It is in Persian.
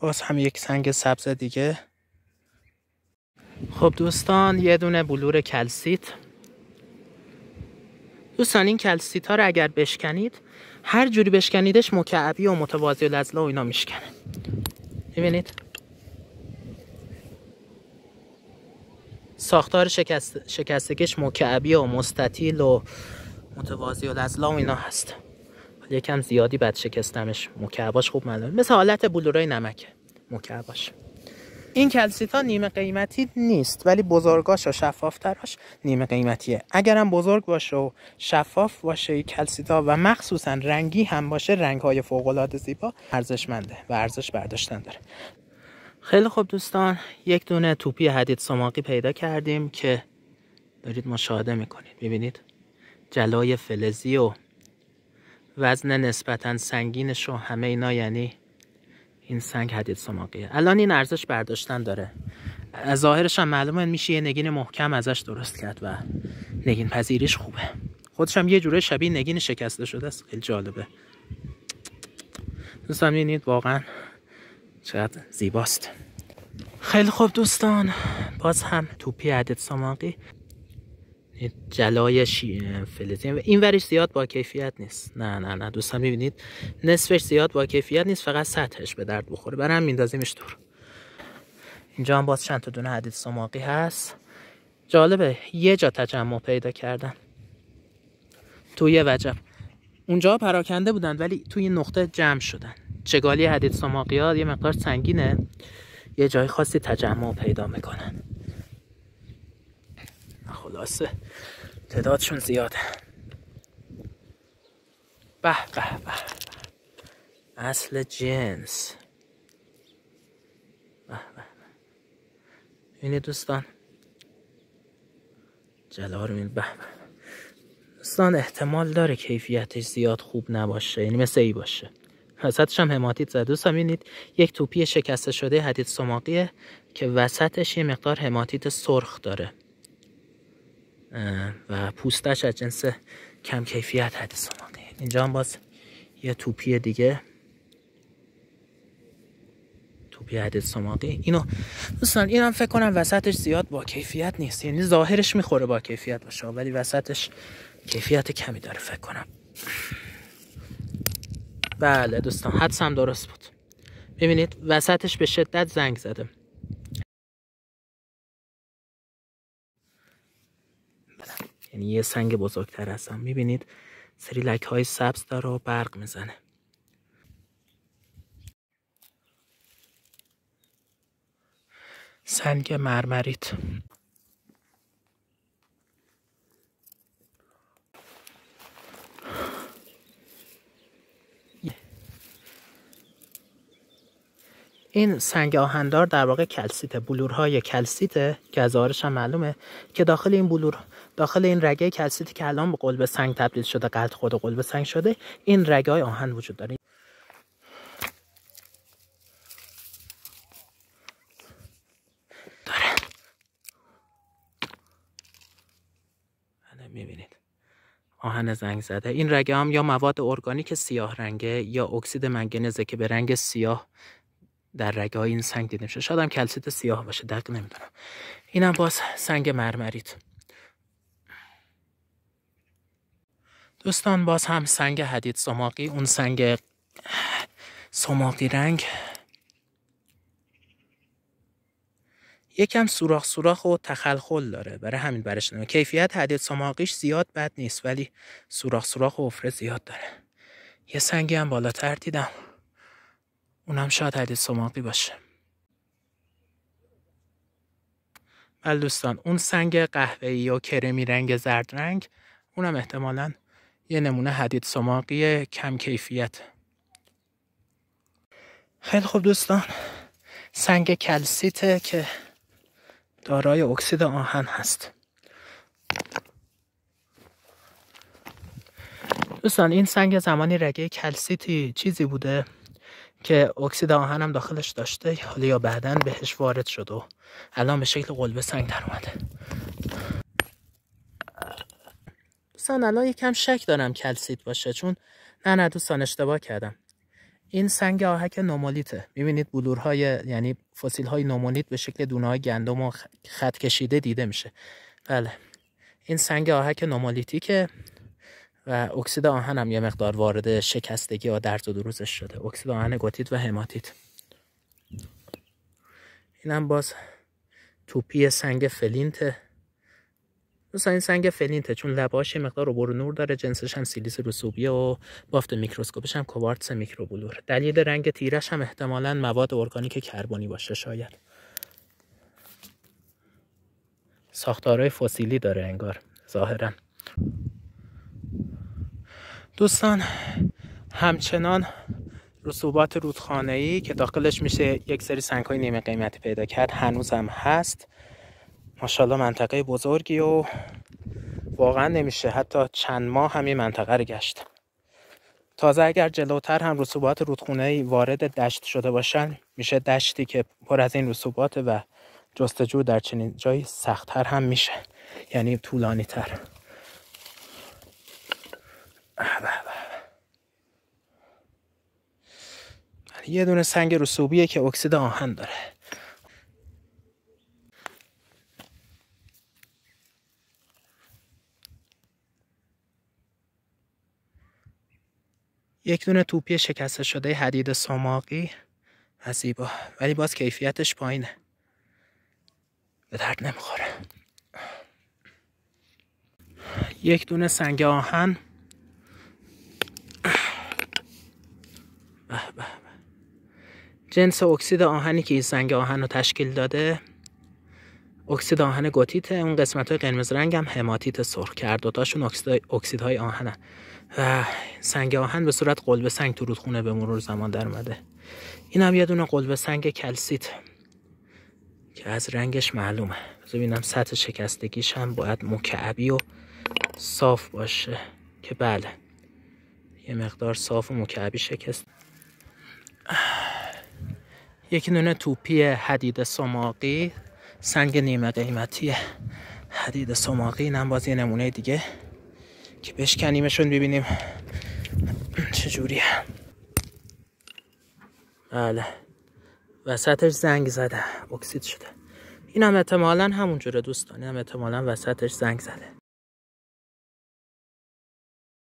باز هم یک سنگ سبز دیگه خب دوستان یه دونه بلور کلسیت دوستان این کلسیت ها رو اگر بشکنید هر جوری بشکنیدش مکعبی و متوازی و لزله و اینا میشکنه میبینید ساختار شکست... شکستگیش مکعبی و مستطیل و متوازی و لزله و اینا هست یکم زیادی بعد شکستمش مکعباش خوب معلومه مثل حالت بلورای نمک مکعباش این کلسیتا نیمه قیمتی نیست ولی بزرگاش و شفافتراش نیمه قیمتیه اگرم بزرگ باشه و شفاف باشه کلسیتا و مخصوصا رنگی هم باشه رنگ های فوق العاده زیبا ارزشمنده و ارزش برداشتن داره خیلی خوب دوستان یک دونه توپی حدید سماقی پیدا کردیم که دارید مشاهده میکنید ببینید جلای فلزی وزن نسبتا سنگینش و همه اینا یعنی این سنگ حدید سماقیه الان این ارزش برداشتن داره ظاهرش هم معلومه میشه یه نگین محکم ازش درست کرد و نگین پذیریش خوبه خودش هم یه جوره شبیه نگین شکسته شده است خیلی جالبه دوستان میبینید واقعا چقدر زیباست خیلی خوب دوستان باز هم توپی عدد سماقی این جلای فلزی این ورش زیاد با کیفیت نیست نه نه نه دوستان میبینید نصفش زیاد با کیفیت نیست فقط سطحش به درد بخوره برم میندازیمش دور اینجا هم باز چند تا دونه حدید سماقی هست جالبه یه جا تجمع پیدا کردن توی وجب اونجا پراکنده بودن ولی توی نقطه جمع شدن چگالی حدید سماقی ها یه مقدار سنگینه یه جای خاصی تجمع پیدا میکنن خلاصه تعدادشون زیاده به به به اصل جنس به به اینی دوستان جلار میل به دوستان احتمال داره کیفیتش زیاد خوب نباشه یعنی مثل ای باشه وسطش هم هماتیت زده دوستان اینید یک توپی شکسته شده حدید سماقیه که وسطش یه مقدار هماتیت سرخ داره و پوستش از جنس کم کیفیت حدیث آمده اینجا هم باز یه توپی دیگه توپی عدد سماقی اینو دوستان اینم فکر کنم وسطش زیاد با کیفیت نیست یعنی ظاهرش میخوره با کیفیت باشه ولی وسطش کیفیت کمی داره فکر کنم بله دوستان حدسم درست بود ببینید وسطش به شدت زنگ زده یعنی یه سنگ بزرگتر هستم میبینید سری لک های سبز داره و برق میزنه سنگ مرمریت این سنگ آهندار در واقع کلسیت بلورهای کلسیت که هم معلومه که داخل این بلور داخل این رگه کلسیتی که الان به قلب سنگ تبدیل شده قد خود قلب سنگ شده این رگه های آهن وجود داره بله، میبینید آهن زنگ زده این رگه هم یا مواد ارگانیک سیاه رنگه یا اکسید منگنزه که به رنگ سیاه در رگه های این سنگ دیده میشه شاید هم کلسیت سیاه باشه دقیق نمیدونم اینم باز سنگ مرمریت دوستان باز هم سنگ حدید سماقی اون سنگ سماقی رنگ یکم سوراخ سوراخ و تخلخل داره برای همین برش نمید. کیفیت حدید سماقیش زیاد بد نیست ولی سوراخ سوراخ و افره زیاد داره یه سنگی هم بالاتر دیدم اونم شاید حدیث سماقی باشه بله دوستان اون سنگ قهوه‌ای و کرمی رنگ زرد رنگ اونم احتمالا یه نمونه حدید سماقی کم کیفیت خیلی خوب دوستان سنگ کلسیته که دارای اکسید آهن هست دوستان این سنگ زمانی رگه کلسیتی چیزی بوده که اکسید آهن هم داخلش داشته حالا یا بعدا بهش وارد شد و الان به شکل قلبه سنگ در اومده دوستان الان یکم شک دارم کلسیت باشه چون نه نه دوستان اشتباه کردم این سنگ آهک نومالیته میبینید بلورهای یعنی فسیل های نومولیت به شکل دونه های گندم و خط کشیده دیده میشه بله این سنگ آهک نومولیتی که و اکسید آهن هم یه مقدار وارد شکستگی و درد و دروزش شده اکسید آهن گوتیت و هماتیت هم باز توپی سنگ فلینته مثلا این سنگ فلینته چون لباش یه مقدار رو نور داره جنسش هم سیلیس رسوبیه و بافت میکروسکوپش هم کوارتز میکروبلور دلیل رنگ تیرش هم احتمالا مواد ارگانیک کربونی باشه شاید ساختارهای فسیلی داره انگار ظاهرا دوستان همچنان رسوبات رودخانه ای که داخلش میشه یک سری سنگ های نیمه قیمتی پیدا کرد هنوز هم هست ماشاءالله منطقه بزرگی و واقعا نمیشه حتی چند ماه همین منطقه رو گشت تازه اگر جلوتر هم رسوبات رودخونه ای وارد دشت شده باشن میشه دشتی که پر از این رسوبات و جستجو در چنین جایی سختتر هم میشه یعنی طولانی تر یه دونه سنگ رسوبیه که اکسید آهن داره یک دونه توپی شکسته شده حدید سماقی زیبا ولی باز کیفیتش پایینه به درد نمیخوره یک دونه سنگ آهن به جنس اکسید آهنی که این سنگ آهن رو تشکیل داده اکسید آهن گوتیته اون قسمت های قرمز رنگ هم هماتیت سرخ کرد و تاشون اکسید, های آهن آهنن و سنگ آهن به صورت قلب سنگ تو رودخونه به مرور زمان در اومده این هم یه دونه قلب سنگ کلسیت که از رنگش معلومه ببینم سطح شکستگیش هم باید مکعبی و صاف باشه که بله یه مقدار صاف و مکعبی شکست یکی نونه توپی حدید سماقی سنگ نیمه قیمتی حدید سماقی اینم باز یه نمونه دیگه که بشکنیمشون ببینیم چجوریه بله وسطش زنگ زده اکسید شده این هم احتمالا همونجوره دوستان این هم اتمالا وسطش زنگ زده